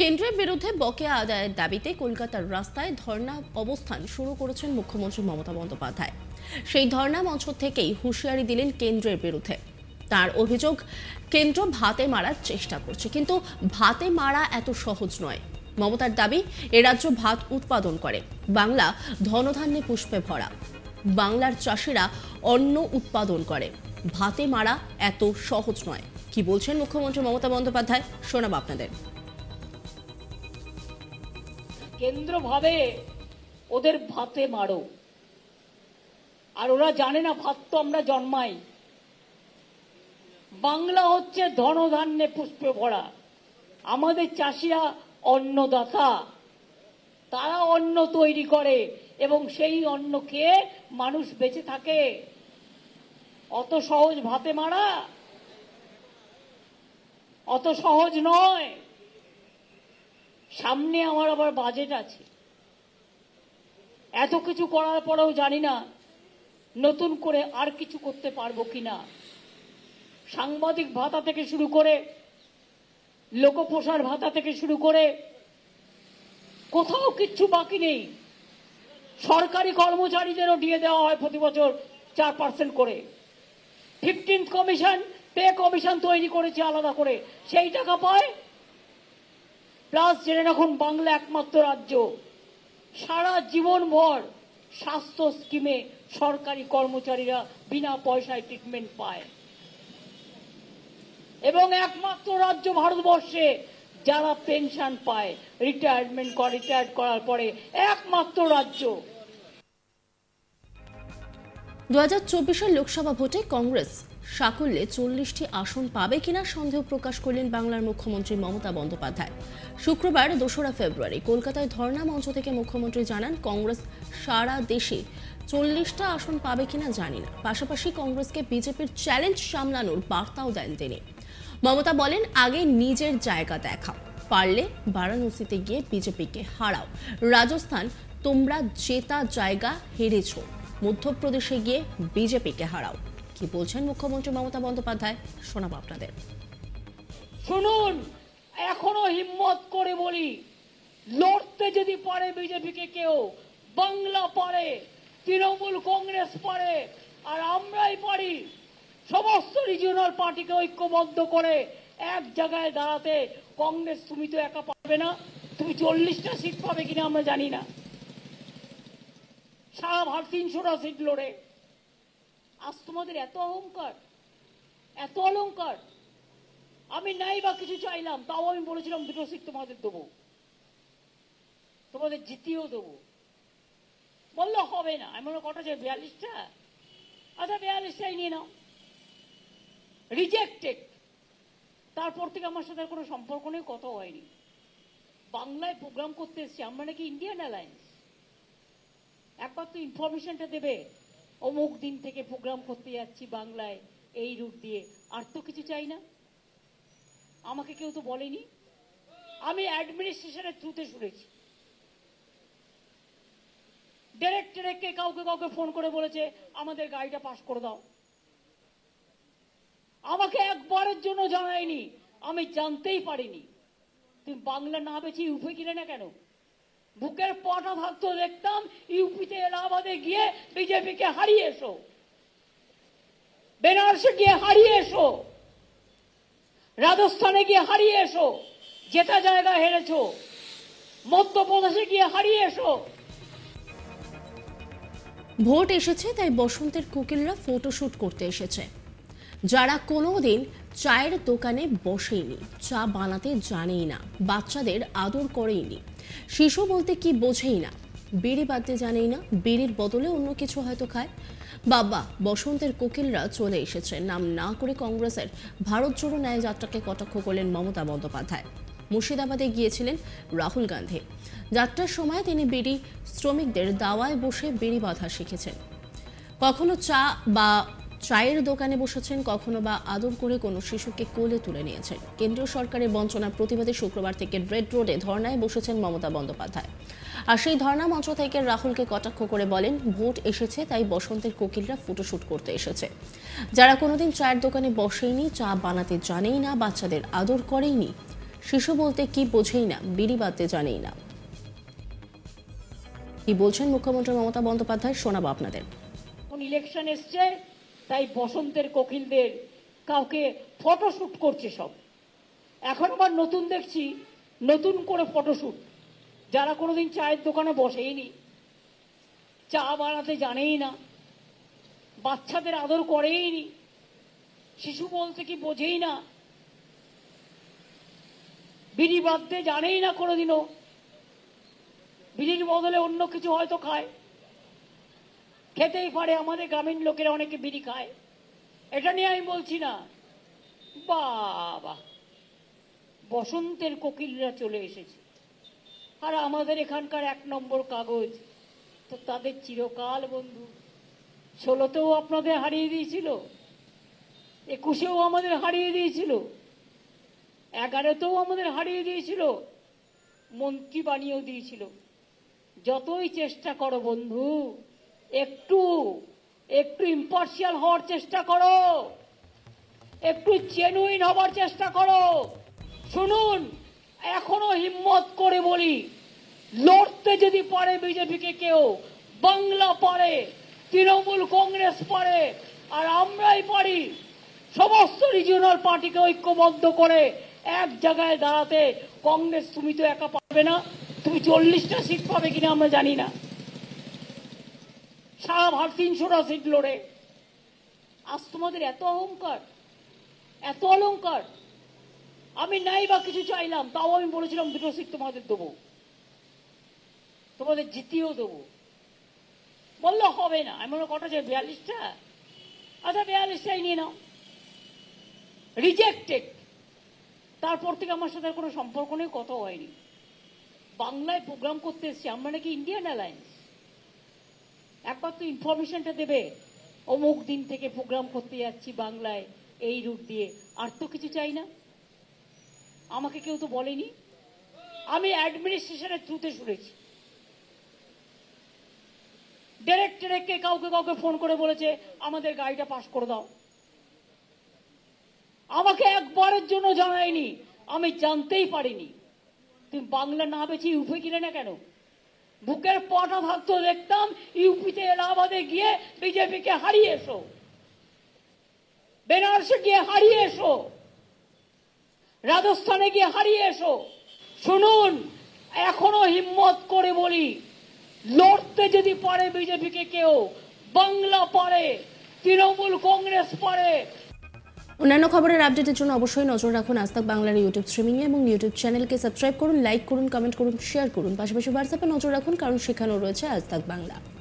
কেন্দ্রের বিরুদ্ধে বকেয়া আদায়ের দাবিতে কলকাতার রাস্তায় ধর্না অবস্থান শুরু করেছেন মুখ্যমন্ত্রী মমতা বন্দ্যোপাধ্যায় সেই ধর্না মঞ্চ থেকেই হুঁশিয়ারি দিলেন কেন্দ্রের বিরুদ্ধে তার অভিযোগ কেন্দ্র ভাতে মারার চেষ্টা করছে কিন্তু ভাতে মারা এত সহজ নয় মমতার দাবি এ রাজ্য ভাত উৎপাদন করে বাংলা ধনধান্যে পুষ্পে ভরা বাংলার চাষিরা অন্ন উৎপাদন করে ভাতে মারা এত সহজ নয় কি বলছেন মুখ্যমন্ত্রী মমতা বন্দ্যোপাধ্যায় শোনাব আপনাদের কেন্দ্রভাবে ওদের ভাতে মারো আর ওরা জানে না ভাত তো আমরা জন্মাই বাংলা হচ্ছে ধনধান্যে পুষ্পে ভরা আমাদের চাষিরা অন্নদাতা তারা অন্ন তৈরি করে এবং সেই অন্ন খেয়ে মানুষ বেঁচে থাকে অত সহজ ভাতে মারা অত সহজ নয় সামনে আমার আবার বাজেট আছে এত কিছু করার পরেও জানি না নতুন করে আর কিছু করতে পারবো কিনা সাংবাদিক ভাতা থেকে শুরু করে লোকপ্রসার ভাতা থেকে শুরু করে কোথাও কিচ্ছু বাকি নেই সরকারি কর্মচারীদেরও দিয়ে দেওয়া হয় প্রতি বছর চার পার্সেন্ট করে ফিফটিন্থ কমিশন পে কমিশন তৈরি করেছে আলাদা করে সেই টাকা পায় প্লাস জেনে রাখুন বাংলা একমাত্র রাজ্য সারা জীবন ভর স্বাস্থ্য স্কিমে সরকারি কর্মচারীরা বিনা পয়সায় ট্রিটমেন্ট পায় এবং একমাত্র রাজ্য ভারতবর্ষে যারা পেনশন পায় রিটায়ারমেন্ট রিটায়ার করার পরে একমাত্র রাজ্য দু হাজার লোকসভা ভোটে কংগ্রেস সাকল্যে চল্লিশটি আসন পাবে কিনা সন্দেহ প্রকাশ করলেন বাংলার মুখ্যমন্ত্রী মমতা বন্দ্যোপাধ্যায় শুক্রবার দোসরা ফেব্রুয়ারি কলকাতায় ধর্ণা মঞ্চ থেকে মুখ্যমন্ত্রী জানান কংগ্রেস সারা দেশে চল্লিশটা আসন পাবে কিনা জানি না পাশাপাশি কংগ্রেসকে বিজেপির চ্যালেঞ্জ সামলানোর বার্তাও দেন তিনি মমতা বলেন আগে নিজের জায়গা দেখাও পারলে বারাণসীতে গিয়ে বিজেপিকে হারাও রাজস্থান তোমরা জেতা জায়গা হেরেছ মধ্যপ্রদেশে গিয়ে বিজেপিকে হারাও কি বলছেন মুখ্যমন্ত্রী মমতা বন্দ্যোপাধ্যায় শোনাবো আপনাদের শুনুন এখনো হিম্মত করে বলি লড়তে যদি পারে বিজেপিকে কেউ বাংলা পারে তৃণমূল কংগ্রেস পারে আর আমরাই পারি সমস্ত রিজিওনাল পার্টিকে ঐক্যবদ্ধ করে এক জায়গায় দাঁড়াতে কংগ্রেস তুমি তো একা পাবে না তুমি চল্লিশটা সিট পাবে কিনা আমরা জানি না সারা ভার তিনশোটা সিট লড়ে আজ তোমাদের এত অহংকার এত অলঙ্কার আমি নাই বা কিছু চাইলাম তাও আমি বলেছিলাম দুটো সিট তোমাদের দেবো তোমাদের জিতিয়েও দেবো বললো হবে না এমন কটা যে বিয়াল্লিশটা আচ্ছা বিয়াল্লিশটাই নিয়ে নাও রিজেক্টেড তারপর থেকে আমার সাথে কোনো সম্পর্ক নেই কথা হয়নি বাংলায় প্রোগ্রাম করতে এসছি আমরা নাকি ইন্ডিয়ান অ্যালায়েন্স একবার তো ইনফরমেশনটা দেবে অমুক দিন থেকে প্রোগ্রাম করতে যাচ্ছি বাংলায় এই রুট দিয়ে আর তো কিছু চাই না আমাকে কেউ তো বলেনি আমি অ্যাডমিনিস্ট্রেশনের থ্রুতে শুনেছি ডিরেক্টরেকে কাউকে কাউকে ফোন করে বলেছে আমাদের গাড়িটা পাশ করে দাও আমাকে একবারের জন্য জানায়নি আমি জানতেই পারিনি তুমি বাংলা না বেছে ইউপি কিনে না কেন বুকের পটা থাকতো দেখতাম ইউপিতে এলাহাবাদে গিয়ে বিজেপিকে হারিয়ে এসো বেনারসে গিয়ে হারিয়ে এসো রাজস্থানে গিয়ে হারিয়ে এসো যেটা জায়গা হেরেছ মধ্যপ্রদেশে গিয়ে হারিয়ে এসো ভোট এসেছে তাই বসন্তের কোকিলরা ফটোশুট করতে এসেছে যারা কোনো দিন চায়ের দোকানে বসেইনি চা বানাতে জানেই না বাচ্চাদের আদর করেইনি শিশু বলতে কি বোঝেই না বেড়ে বাঁধতে জানেই না বেড়ের বদলে অন্য কিছু হয়তো খায় বাবা বসন্তের কোকিলরা চলে এসেছে নাম না করে কংগ্রেসের ভারত জোড়ো ন্যায় যাত্রাকে কটাক্ষ করলেন মমতা বন্দ্যোপাধ্যায় মুর্শিদাবাদে গিয়েছিলেন রাহুল গান্ধী যাত্রার সময় তিনি বিড়ি শ্রমিকদের দাওয়ায় বসে বেড়ি বাঁধা শিখেছেন কখনো চা বা চায়ের দোকানে বসেছেন কখনো বা আদর করে কোনো শিশুকে কোলে তুলে নিয়েছেন কেন্দ্রীয় সরকারের বঞ্চনার প্রতিবাদে শুক্রবার থেকে রেড রোডে ধর্নায় বসেছেন মমতা বন্দ্যোপাধ্যায় আর সেই ধর্না মঞ্চ থেকে রাহুলকে কটাক্ষ করে বলেন ভোট এসেছে তাই বসন্তের কোকিলরা ফটোশুট করতে এসেছে যারা কোনোদিন চায়ের দোকানে বসেইনি চা বানাতে জানেই না বাচ্চাদের আদর করেইনি শিশু বলতে কি বোঝেই না বিড়ি বাঁধতে জানেই না কি বলছেন মুখ্যমন্ত্রী মমতা বন্দ্যোপাধ্যায় শোনাবো আপনাদের ইলেকশন এসছে তাই বসন্তের কোকিলদের কাউকে ফটোশ্যুট করছে সব এখন আবার নতুন দেখছি নতুন করে ফটোশ্যুট যারা কোনোদিন চায়ের দোকানে বসেইনি চা বানাতে জানেই না বাচ্চাদের আদর করেইনি শিশু বলতে কি বোঝেই না বিড়ি বাঁধতে জানেই না কোনোদিনও বিড়ির বদলে অন্য কিছু হয়তো খায় খেতেই পারে আমাদের গ্রামীণ লোকেরা অনেকে বিড়ি খায় এটা নিয়ে আমি বলছি না বাবা বসন্তের কোকিলরা চলে এসেছে আর আমাদের এখানকার এক নম্বর কাগজ তো তাদের চিরকাল বন্ধু ষোলোতেও আপনাদের হারিয়ে দিয়েছিল একুশেও আমাদের হারিয়ে দিয়েছিল এগারোতেও আমাদের হারিয়ে দিয়েছিল মন্ত্রী বানিয়েও দিয়েছিল যতই চেষ্টা করো বন্ধু একটু একটু ইম্পার্সিয়াল হওয়ার চেষ্টা করো একটু জেনুইন হবার চেষ্টা করো শুনুন এখনো হিম্মত করে বলি লড়তে যদি পারে বিজেপিকে কেউ বাংলা পারে তৃণমূল কংগ্রেস পারে আর আমরাই পারি সমস্ত রিজিওনাল পার্টিকে ঐক্যবদ্ধ করে এক জায়গায় দাঁড়াতে কংগ্রেস তুমি তো একা পাবে না তুমি চল্লিশটা সিট পাবে কিনা আমরা জানি না সারা ভার তিনশোটা সিট লড়ে আজ তোমাদের এত অহংকার এত অলঙ্কার আমি নাই বা কিছু চাইলাম তাও আমি বলেছিলাম দুটো সিট তোমাদের দেবো তোমাদের জিতিয়েও দেবো বললো হবে না আমি মনে কটা চাই বিয়াল্লিশটা আচ্ছা বিয়াল্লিশটাই নিয়ে নাও রিজেক্টেড তারপর থেকে আমার সাথে কোনো সম্পর্ক নেই কথা হয়নি বাংলায় প্রোগ্রাম করতে এসছি আমরা নাকি ইন্ডিয়ান অ্যালায়েন্স একমাত্র ইনফরমেশনটা দেবে অমুক দিন থেকে প্রোগ্রাম করতে যাচ্ছি বাংলায় এই রুট দিয়ে আর তো কিছু চাই না আমাকে কেউ তো বলেনি আমি অ্যাডমিনিস্ট্রেশনের থ্রুতে শুনেছি ডিরেক্টরেকে কাউকে কাউকে ফোন করে বলেছে আমাদের গাড়িটা পাস করে দাও আমাকে একবারের জন্য জানায়নি আমি জানতেই পারিনি তুমি বাংলা না বেছে ইউপি কিনে না কেন বুকের পটা থাকতো দেখতাম ইউপিতে এলাহাবাদে গিয়ে বিজেপিকে হারিয়ে এসো বেনারসে গিয়ে হারিয়ে এসো রাজস্থানে গিয়ে হারিয়ে এসো শুনুন এখনো হিম্মত করে বলি লড়তে যদি পারে বিজেপিকে কেউ বাংলা পারে তৃণমূল কংগ্রেস পারে অন্যান্য খবরের আপডেটের জন্য অবশ্যই নজর রাখুন আজতাক বাংলার ইউটিউব স্ট্রিমিং এবং ইউটিউব চ্যানেলকে সাবস্ক্রাইব করুন লাইক করুন কমেন্ট করুন শেয়ার করুন পাশাপাশি হোয়াটসঅ্যাপে নজর রাখুন কারণ সেখানেও রয়েছে আজতাক বাংলা